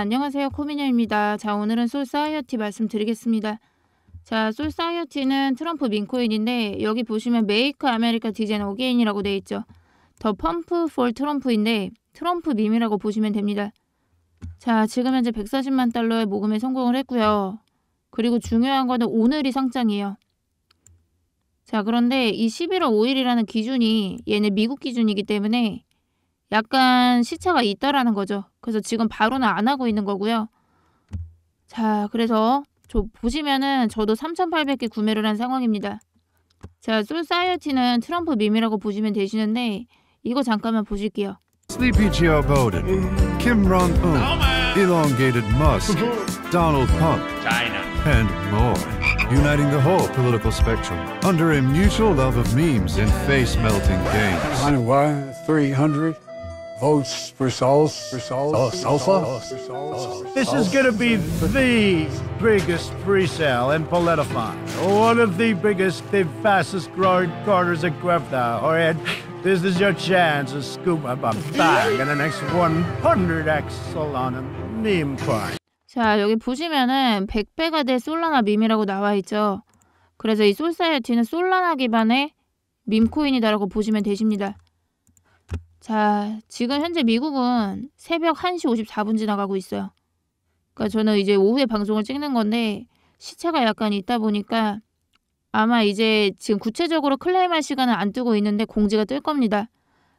안녕하세요. 코미녀입니다. 자, 오늘은 솔사이어티 말씀드리겠습니다. 자, 솔사이어티는 트럼프 민코인인데 여기 보시면 메이크 아메리카 디젠 어게인이라고 돼 있죠. 더 펌프 폴 트럼프인데 트럼프 밈이라고 보시면 됩니다. 자, 지금 현재 140만 달러의 모금에 성공을 했고요. 그리고 중요한 거는 오늘이 상장이에요. 자, 그런데 이 11월 5일이라는 기준이 얘는 미국 기준이기 때문에 약간 시차가 있다라는 거죠. 그래서 지금 바로는 안 하고 있는 거고요. 자, 그래서 저 보시면은 저도 3,800개 구매를 한 상황입니다. 자, 솔사이어티는 트럼프 밈이라고 보시면 되시는데 이거 잠깐만 보실게요. Sleepy Joe Biden, Kim Jong Un, elongated Musk, Donald Trump, China, and more. uniting the whole political spectrum under a mutual love of memes and face melting games. I know why 300 votes for salsa. Salsa? This is going to be the biggest pre-sale in Politify. One of the biggest, the fastest growing corners in Cuevda. All right, this is your chance to scoop up a bag in the next 100x Solana meme coin. 자, 여기 보시면은 100배가 될 솔라나 밈이라고 나와 있죠. 그래서 이 솔사이어티는 솔라나 기반의 밈코인이다라고 보시면 되십니다. 자, 지금 현재 미국은 새벽 1시 54분 지나가고 있어요. 그러니까 저는 이제 오후에 방송을 찍는 건데 시차가 약간 있다 보니까 아마 이제 지금 구체적으로 클레임할 시간은 안 뜨고 있는데 공지가 뜰 겁니다.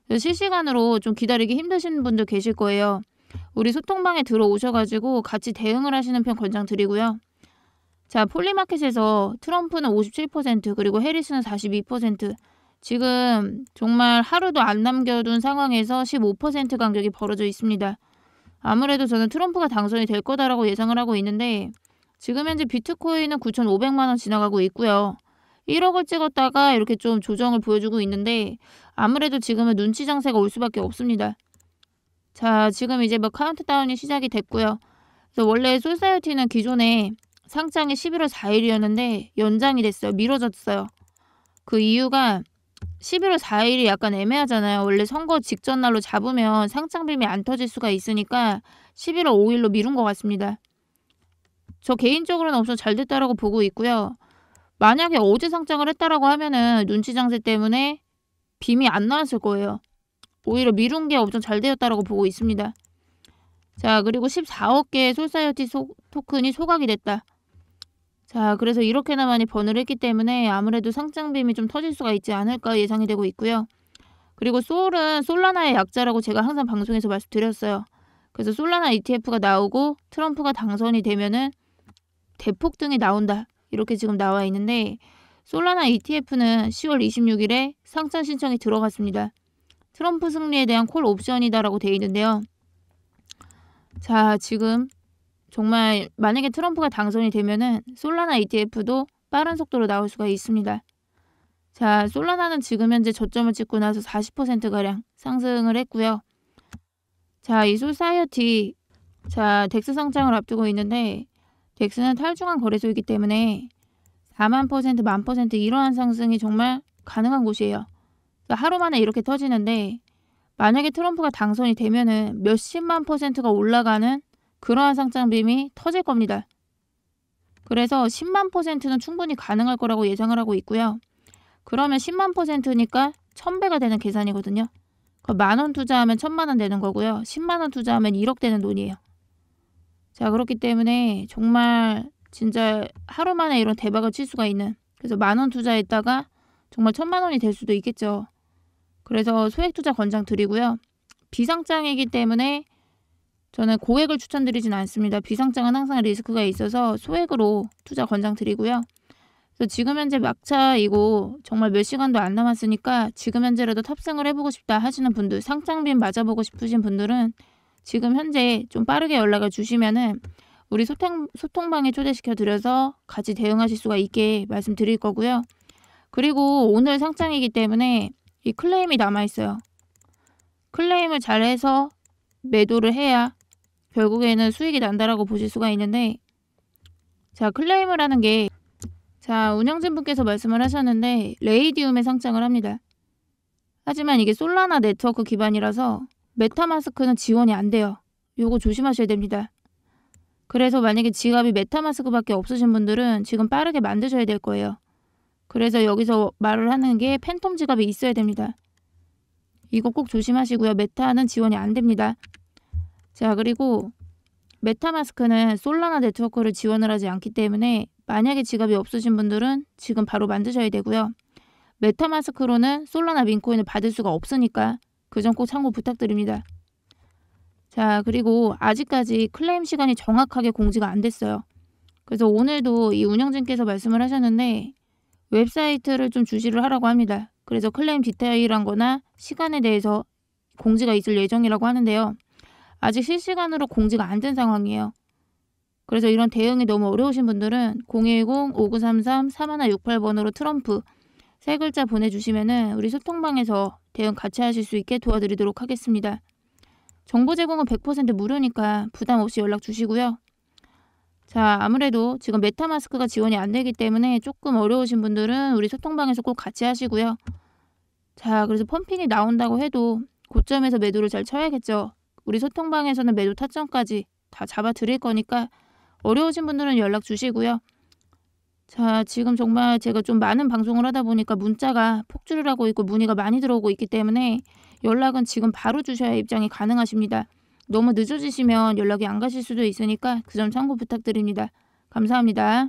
실시간으로 좀 기다리기 힘드신 분도 계실 거예요. 우리 소통방에 들어오셔가지고 같이 대응을 하시는 편 권장드리고요. 자, 폴리마켓에서 트럼프는 57% 그리고 해리스는 42% 지금 정말 하루도 안 남겨둔 상황에서 15% 간격이 벌어져 있습니다. 아무래도 저는 트럼프가 당선이 될 거다라고 예상을 하고 있는데 지금 현재 비트코인은 9,500만 원 지나가고 있고요. 1억을 찍었다가 이렇게 좀 조정을 보여주고 있는데 아무래도 지금은 눈치 장세가 올 수밖에 없습니다. 자, 지금 이제 뭐 카운트다운이 시작이 됐고요. 그래서 원래 솔사이어티는 기존에 상장이 11월 4일이었는데 연장이 됐어요. 미뤄졌어요. 그 이유가 11월 4일이 약간 애매하잖아요. 원래 선거 직전 날로 잡으면 상장빔이 안 터질 수가 있으니까 11월 5일로 미룬 것 같습니다. 저 개인적으로는 엄청 잘 됐다라고 보고 있고요. 만약에 어제 상장을 했다라고 하면은 눈치 장세 때문에 빔이 안 나왔을 거예요. 오히려 미룬 게 엄청 잘 되었다라고 보고 있습니다. 자, 그리고 14억 개의 솔사이어티 토큰이 소각이 됐다. 자, 그래서 이렇게나 많이 번을 했기 때문에 아무래도 상장빔이 좀 터질 수가 있지 않을까 예상이 되고 있고요. 그리고 소울은 솔라나의 약자라고 제가 항상 방송에서 말씀드렸어요. 그래서 솔라나 ETF가 나오고 트럼프가 당선이 되면은 대폭등이 나온다. 이렇게 지금 나와 있는데 솔라나 ETF는 10월 26일에 상장 신청이 들어갔습니다. 트럼프 승리에 대한 콜 옵션이다라고 돼 있는데요. 자, 지금 정말 만약에 트럼프가 당선이 되면은 솔라나 ETF도 빠른 속도로 나올 수가 있습니다. 자, 솔라나는 지금 현재 저점을 찍고 나서 40%가량 상승을 했고요. 자, 이 소사이어티, 자, 덱스 상장을 앞두고 있는데, 덱스는 탈중앙 거래소이기 때문에 4만 퍼센트, 만 퍼센트 이러한 상승이 정말 가능한 곳이에요. 그러니까 하루 만에 이렇게 터지는데, 만약에 트럼프가 당선이 되면은 몇십만 퍼센트가 올라가는 그러한 상장빔이 터질 겁니다. 그래서 10만 퍼센트는 충분히 가능할 거라고 예상을 하고 있고요. 그러면 10만 퍼센트니까 1000배가 되는 계산이거든요. 만 원 투자하면 1000만원 되는 거고요. 10만원 투자하면 1억 되는 돈이에요. 자 그렇기 때문에 정말 진짜 하루 만에 이런 대박을 칠 수가 있는 그래서 만 원 투자했다가 정말 천만원이 될 수도 있겠죠. 그래서 소액 투자 권장 드리고요. 비상장이기 때문에 저는 고액을 추천드리진 않습니다. 비상장은 항상 리스크가 있어서 소액으로 투자 권장드리고요. 그래서 지금 현재 막차이고 정말 몇 시간도 안 남았으니까 지금 현재라도 탑승을 해보고 싶다 하시는 분들, 상장빈 맞아보고 싶으신 분들은 지금 현재 좀 빠르게 연락을 주시면은 우리 소통, 소통방에 초대시켜 드려서 같이 대응하실 수가 있게 말씀드릴 거고요. 그리고 오늘 상장이기 때문에 이 클레임이 남아있어요. 클레임을 잘해서 매도를 해야 결국에는 수익이 난다라고 보실 수가 있는데 자 클레임을 하는 게자 운영진 분께서 말씀을 하셨는데 레이디움에 상장을 합니다. 하지만 이게 솔라나 네트워크 기반이라서 메타마스크는 지원이 안 돼요. 요거 조심하셔야 됩니다. 그래서 만약에 지갑이 메타마스크밖에 없으신 분들은 지금 빠르게 만드셔야 될 거예요. 그래서 여기서 말을 하는 게 팬텀 지갑이 있어야 됩니다. 이거 꼭 조심하시고요. 메타는 지원이 안 됩니다. 자, 그리고 메타마스크는 솔라나 네트워크를 지원을 하지 않기 때문에 만약에 지갑이 없으신 분들은 지금 바로 만드셔야 되고요. 메타마스크로는 솔라나 민코인을 받을 수가 없으니까 그 점 꼭 참고 부탁드립니다. 자, 그리고 아직까지 클레임 시간이 정확하게 공지가 안 됐어요. 그래서 오늘도 이 운영진께서 말씀을 하셨는데 웹사이트를 좀 주시를 하라고 합니다. 그래서 클레임 디테일한 거나 시간에 대해서 공지가 있을 예정이라고 하는데요. 아직 실시간으로 공지가 안 된 상황이에요. 그래서 이런 대응이 너무 어려우신 분들은 010-5933-3168번으로 트럼프 세 글자 보내주시면은 우리 소통방에서 대응 같이 하실 수 있게 도와드리도록 하겠습니다. 정보 제공은 100% 무료니까 부담 없이 연락 주시고요. 자, 아무래도 지금 메타마스크가 지원이 안 되기 때문에 조금 어려우신 분들은 우리 소통방에서 꼭 같이 하시고요. 자, 그래서 펌핑이 나온다고 해도 고점에서 매도를 잘 쳐야겠죠. 우리 소통방에서는 매도 타점까지 다 잡아 드릴 거니까 어려우신 분들은 연락 주시고요. 자, 지금 정말 제가 좀 많은 방송을 하다 보니까 문자가 폭주를 하고 있고 문의가 많이 들어오고 있기 때문에 연락은 지금 바로 주셔야 입장이 가능하십니다. 너무 늦어지시면 연락이 안 가실 수도 있으니까 그 점 참고 부탁드립니다. 감사합니다.